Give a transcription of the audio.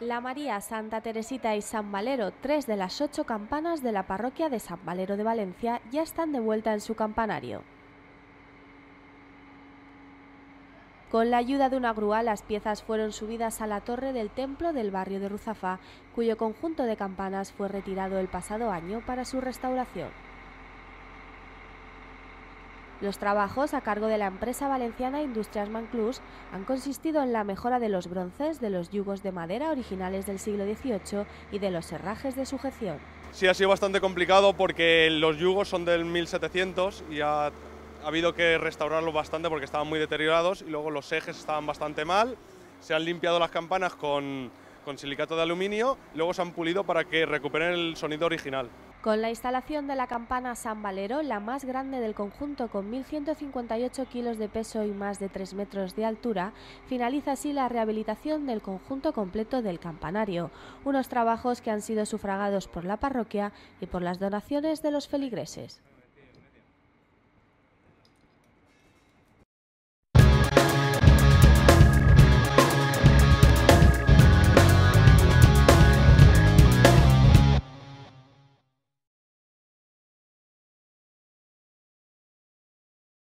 La María, Santa Teresita y San Valero, tres de las ocho campanas de la parroquia de San Valero de Valencia, ya están de vuelta en su campanario. Con la ayuda de una grúa, las piezas fueron subidas a la torre del templo del barrio de Ruzafá, cuyo conjunto de campanas fue retirado el pasado año para su restauración. Los trabajos a cargo de la empresa valenciana Industrias Manclus han consistido en la mejora de los bronces, de los yugos de madera originales del siglo XVIII y de los herrajes de sujeción. Sí, ha sido bastante complicado porque los yugos son del 1700 y ha, habido que restaurarlos bastante porque estaban muy deteriorados y luego los ejes estaban bastante mal. Se han limpiado las campanas con, con silicato de aluminio, luego se han pulido para que recuperen el sonido original. Con la instalación de la campana San Valero, la más grande del conjunto con 1.158 kilos de peso y más de 3 metros de altura, finaliza así la rehabilitación del conjunto completo del campanario, unos trabajos que han sido sufragados por la parroquia y por las donaciones de los feligreses.